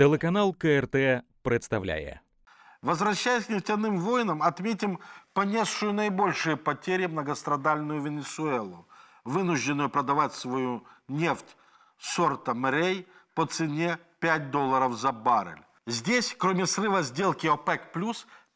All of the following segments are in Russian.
Телеканал КРТ представляет. Возвращаясь к нефтяным войнам, отметим понесшую наибольшие потери многострадальную Венесуэлу, вынужденную продавать свою нефть сорта Мрей по цене 5 долларов за баррель. Здесь, кроме срыва сделки ОПЕК+,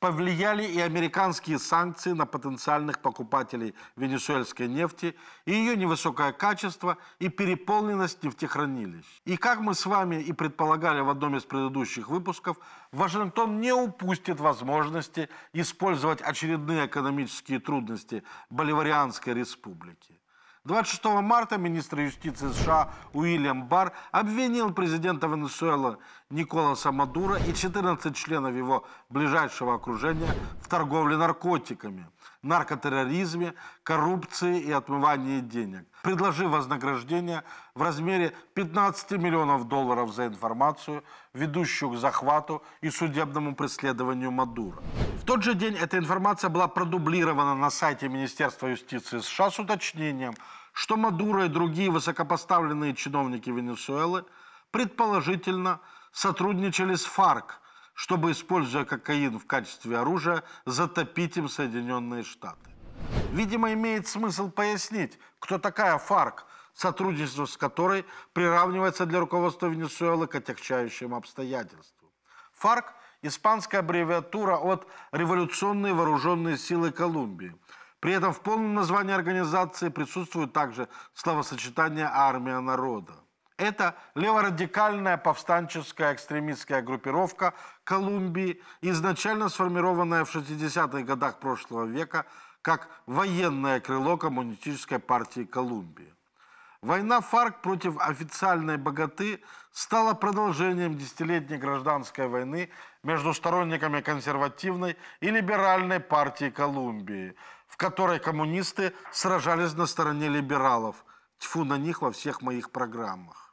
повлияли и американские санкции на потенциальных покупателей венесуэльской нефти, и ее невысокое качество, и переполненность нефтехранилищ. И как мы с вами и предполагали в одном из предыдущих выпусков, Вашингтон не упустит возможности использовать очередные экономические трудности Боливарианской республики. 26 марта министр юстиции США Уильям Барр обвинил президента Венесуэлы Николаса Мадура и 14 членов его ближайшего окружения в торговле наркотиками, наркотерроризме, коррупции и отмывании денег, предложив вознаграждение в размере 15 миллионов долларов за информацию, ведущую к захвату и судебному преследованию Мадура. В тот же день эта информация была продублирована на сайте Министерства юстиции США с уточнением, что Мадура и другие высокопоставленные чиновники Венесуэлы предположительно – сотрудничали с ФАРК, чтобы, используя кокаин в качестве оружия, затопить им Соединенные Штаты. Видимо, имеет смысл пояснить, кто такая ФАРК, сотрудничество с которой приравнивается для руководства Венесуэлы к отягчающим обстоятельствам. ФАРК – испанская аббревиатура от «Революционные вооруженные силы Колумбии», при этом в полном названии организации присутствует также словосочетание «Армия народа». Это леворадикальная повстанческая экстремистская группировка Колумбии, изначально сформированная в 60-х годах прошлого века как военное крыло Коммунистической партии Колумбии. Война ФАРК против официальной богаты стала продолжением десятилетней гражданской войны между сторонниками консервативной и либеральной партии Колумбии, в которой коммунисты сражались на стороне либералов. Тьфу на них во всех моих программах.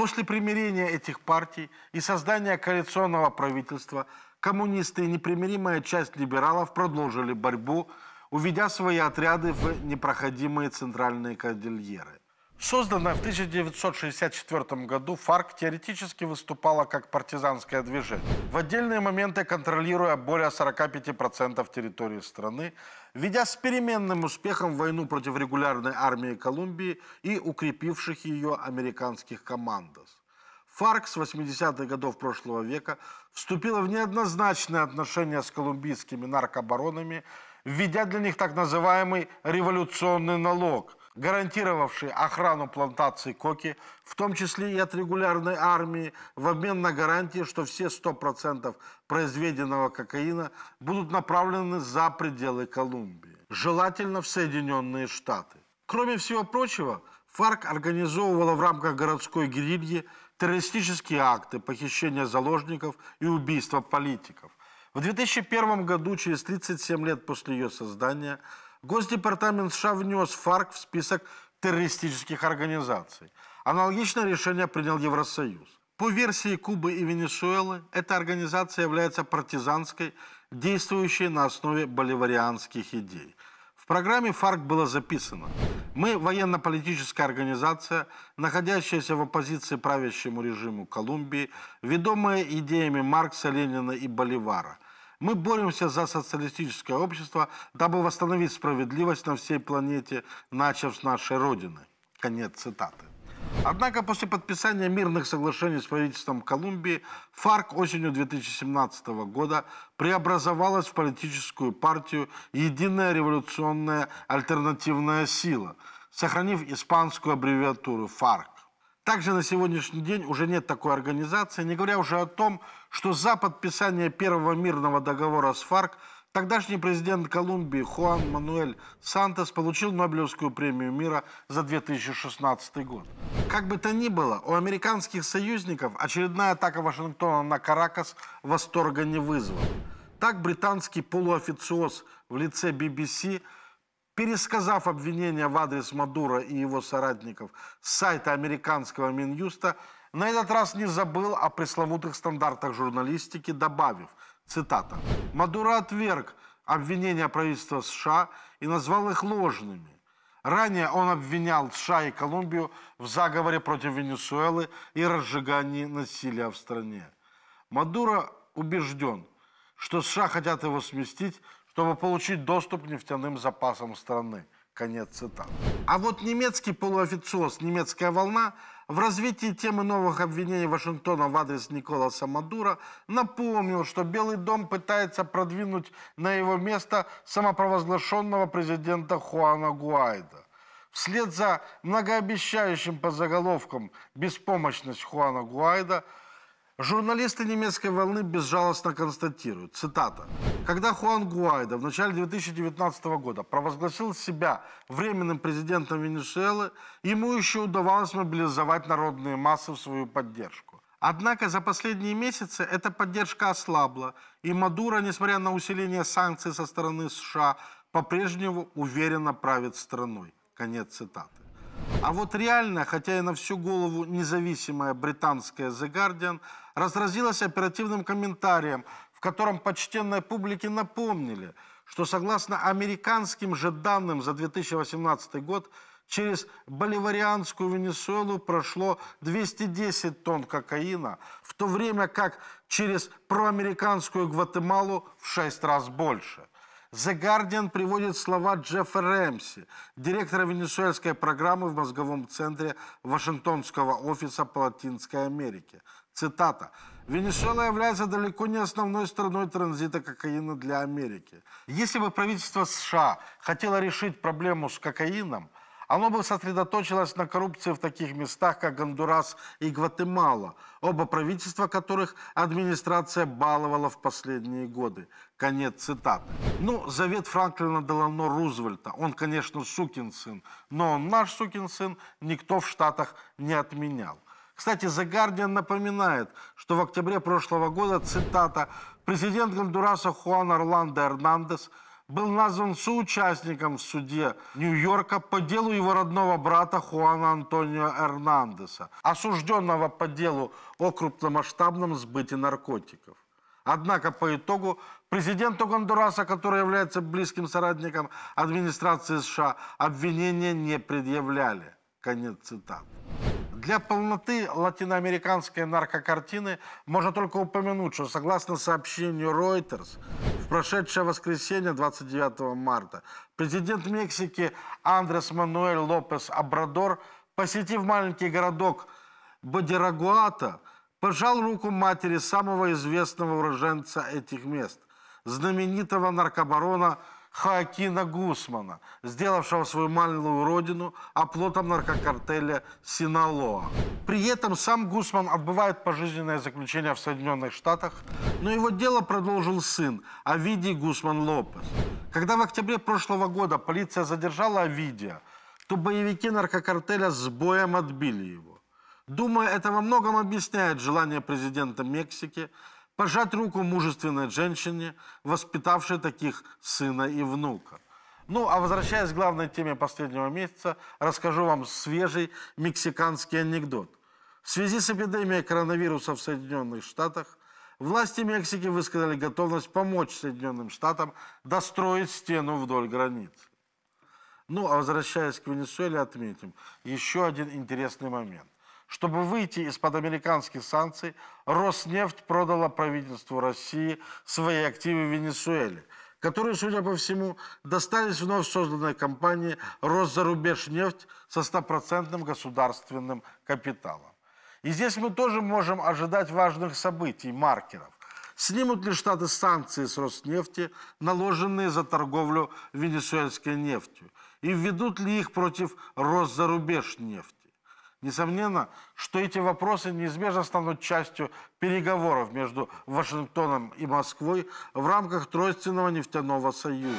После примирения этих партий и создания коалиционного правительства коммунисты и непримиримая часть либералов продолжили борьбу, уведя свои отряды в непроходимые центральные кордильеры. Созданная в 1964 году, ФАРК теоретически выступала как партизанское движение, в отдельные моменты контролируя более 45% территории страны, ведя с переменным успехом войну против регулярной армии Колумбии и укрепивших ее американских командос. ФАРК с 80-х годов прошлого века вступила в неоднозначные отношения с колумбийскими наркобаронами, введя для них так называемый революционный налог – гарантировавший охрану плантаций коки, в том числе и от регулярной армии, в обмен на гарантии, что все 100% произведенного кокаина будут направлены за пределы Колумбии, желательно в Соединенные Штаты. Кроме всего прочего, ФАРК организовывала в рамках городской герильи террористические акты, похищение заложников и убийства политиков. В 2001 году, через 37 лет после ее создания, Госдепартамент США внес ФАРК в список террористических организаций. Аналогичное решение принял Евросоюз. По версии Кубы и Венесуэлы, эта организация является партизанской, действующей на основе боливарианских идей. В программе ФАРК было записано «Мы – военно-политическая организация, находящаяся в оппозиции правящему режиму Колумбии, ведомая идеями Маркса, Ленина и Боливара – мы боремся за социалистическое общество, дабы восстановить справедливость на всей планете, начав с нашей Родины. Конец цитаты. Однако после подписания мирных соглашений с правительством Колумбии ФАРК осенью 2017 года преобразовалась в политическую партию «Единая революционная альтернативная сила», сохранив испанскую аббревиатуру ФАРК. Также на сегодняшний день уже нет такой организации, не говоря уже о том, что за подписание первого мирного договора с ФАРК тогдашний президент Колумбии Хуан Мануэль Сантос получил Нобелевскую премию мира за 2016 год. Как бы то ни было, у американских союзников очередная атака Вашингтона на Каракас восторга не вызвала. Так британский полуофициоз в лице BBC – пересказав обвинения в адрес Мадура и его соратников с сайта американского Минюста, на этот раз не забыл о пресловутых стандартах журналистики, добавив, цитата, «Мадуро отверг обвинения правительства США и назвал их ложными. Ранее он обвинял США и Колумбию в заговоре против Венесуэлы и разжигании насилия в стране. Мадуро убежден, что США хотят его сместить чтобы получить доступ к нефтяным запасам страны. Конец цитаты. А вот немецкий полуофициоз «Немецкая волна» в развитии темы новых обвинений Вашингтона в адрес Николаса Мадура напомнил, что Белый дом пытается продвинуть на его место самопровозглашенного президента Хуана Гуайда. Вслед за многообещающим по заголовкам «Беспомощность Хуана Гуайда» Журналисты немецкой волны безжалостно констатируют, цитата, «Когда Хуан Гуайда в начале 2019 года провозгласил себя временным президентом Венесуэлы, ему еще удавалось мобилизовать народные массы в свою поддержку. Однако за последние месяцы эта поддержка ослабла, и Мадуро, несмотря на усиление санкций со стороны США, по-прежнему уверенно правит страной. Конец цитаты. А вот реально, хотя и на всю голову независимая британская The Guardian – разразилась оперативным комментарием, в котором почтенной публике напомнили, что согласно американским же данным за 2018 год через боливарианскую Венесуэлу прошло 210 тонн кокаина, в то время как через проамериканскую Гватемалу в 6 раз больше. The Guardian приводит слова Джеффа Рэмси, директора венесуэльской программы в мозговом центре Вашингтонского офиса по Латинской Америке. Цитата. Венесуэла является далеко не основной страной транзита кокаина для Америки. Если бы правительство США хотело решить проблему с кокаином – оно бы сосредоточилось на коррупции в таких местах, как Гондурас и Гватемала, оба правительства которых администрация баловала в последние годы. Конец цитаты. Ну, завет Франклина Делано Рузвельта. Он, конечно, сукин сын, но он наш сукин сын, никто в Штатах не отменял. Кстати, The Guardian напоминает, что в октябре прошлого года, цитата, президент Гондураса Хуан Орландо Эрнандес – был назван соучастником в суде Нью-Йорка по делу его родного брата Хуана Антонио Эрнандеса, осужденного по делу о крупномасштабном сбыте наркотиков. Однако по итогу президенту Гондураса, который является близким соратником администрации США, обвинения не предъявляли. Конец цитаты. Для полноты латиноамериканской наркокартины можно только упомянуть, что согласно сообщению Reuters, в прошедшее воскресенье 29 марта президент Мексики Андрес Мануэль Лопес Абрадор, посетив маленький городок Бодирагуата, пожал руку матери самого известного уроженца этих мест, знаменитого наркобарона Хоакина Гусмана, сделавшего свою маленькую родину оплотом наркокартеля Синалоа. При этом сам Гусман отбывает пожизненное заключение в Соединенных Штатах, но его дело продолжил сын Овидий Гусман Лопес. Когда в октябре прошлого года полиция задержала Овидия, то боевики наркокартеля с боем отбили его. Думаю, это во многом объясняет желание президента Мексики пожать руку мужественной женщине, воспитавшей таких сына и внука. Ну, а возвращаясь к главной теме последнего месяца, расскажу вам свежий мексиканский анекдот. В связи с эпидемией коронавируса в Соединенных Штатах власти Мексики высказали готовность помочь Соединенным Штатам достроить стену вдоль границ. Ну, а возвращаясь к Венесуэле, отметим еще один интересный момент. Чтобы выйти из-под американских санкций, Роснефть продала правительству России свои активы в Венесуэле, которые, судя по всему, достались вновь созданной компании «Росзарубежнефть» со стопроцентным государственным капиталом. И здесь мы тоже можем ожидать важных событий, маркеров. Снимут ли Штаты санкции с Роснефти, наложенные за торговлю венесуэльской нефтью? И введут ли их против Росзарубежнефть? Несомненно, что эти вопросы неизбежно станут частью переговоров между Вашингтоном и Москвой в рамках Тройственного нефтяного союза.